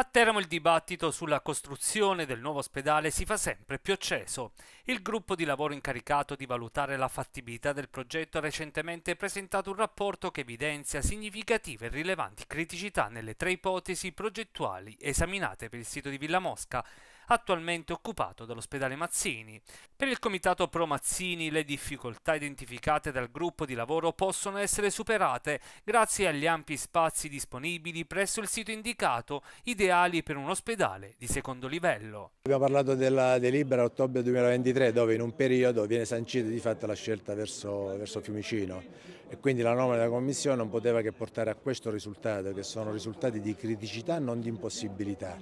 A Teramo il dibattito sulla costruzione del nuovo ospedale si fa sempre più acceso. Il gruppo di lavoro incaricato di valutare la fattibilità del progetto ha recentemente presentato un rapporto che evidenzia significative e rilevanti criticità nelle tre ipotesi progettuali esaminate per il sito di Villa Mosca attualmente occupato dall'ospedale Mazzini. Per il comitato Pro Mazzini le difficoltà identificate dal gruppo di lavoro possono essere superate grazie agli ampi spazi disponibili presso il sito indicato, ideali per un ospedale di secondo livello. Abbiamo parlato della delibera ottobre 2023 dove in un periodo viene sancita di fatto la scelta verso, verso Fiumicino e quindi la nomina della Commissione non poteva che portare a questo risultato, che sono risultati di criticità, non di impossibilità.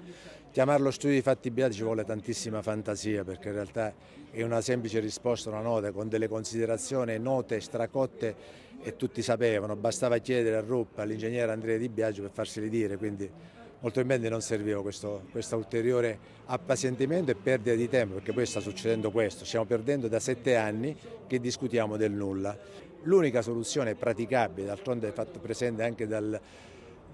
Chiamarlo studio di fatti beati ci vuole tantissima fantasia, perché in realtà è una semplice risposta una nota con delle considerazioni note, stracotte e tutti sapevano, bastava chiedere a Rupp, all'ingegnere Andrea Di Biagio per farseli dire, quindi Molto in non serviva questo, questo ulteriore appazientimento e perdita di tempo, perché poi sta succedendo questo, stiamo perdendo da sette anni che discutiamo del nulla. L'unica soluzione praticabile, d'altronde è fatto presente anche dal,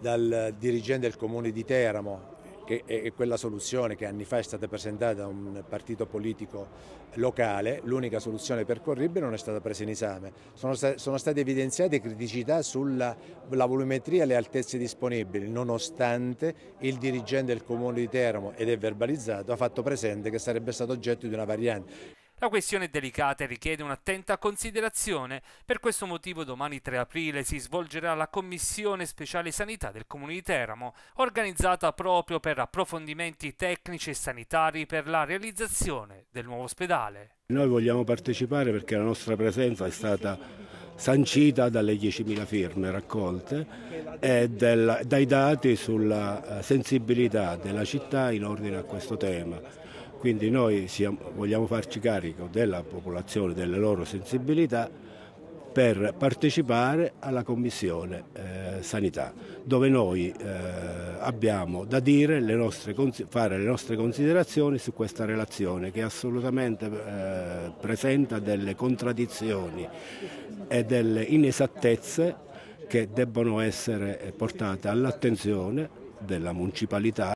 dal dirigente del comune di Teramo, che è quella soluzione che anni fa è stata presentata da un partito politico locale, l'unica soluzione percorribile non è stata presa in esame. Sono, sta, sono state evidenziate criticità sulla volumetria e le altezze disponibili, nonostante il dirigente del comune di Teramo, ed è verbalizzato, ha fatto presente che sarebbe stato oggetto di una variante. La questione è delicata e richiede un'attenta considerazione. Per questo motivo domani 3 aprile si svolgerà la Commissione Speciale Sanità del Comune di Teramo, organizzata proprio per approfondimenti tecnici e sanitari per la realizzazione del nuovo ospedale. Noi vogliamo partecipare perché la nostra presenza è stata sancita dalle 10.000 firme raccolte e del, dai dati sulla eh, sensibilità della città in ordine a questo tema. Quindi noi siamo, vogliamo farci carico della popolazione, delle loro sensibilità per partecipare alla Commissione eh, Sanità, dove noi eh, abbiamo da dire le nostre, fare le nostre considerazioni su questa relazione che assolutamente eh, presenta delle contraddizioni e delle inesattezze che debbono essere portate all'attenzione della municipalità.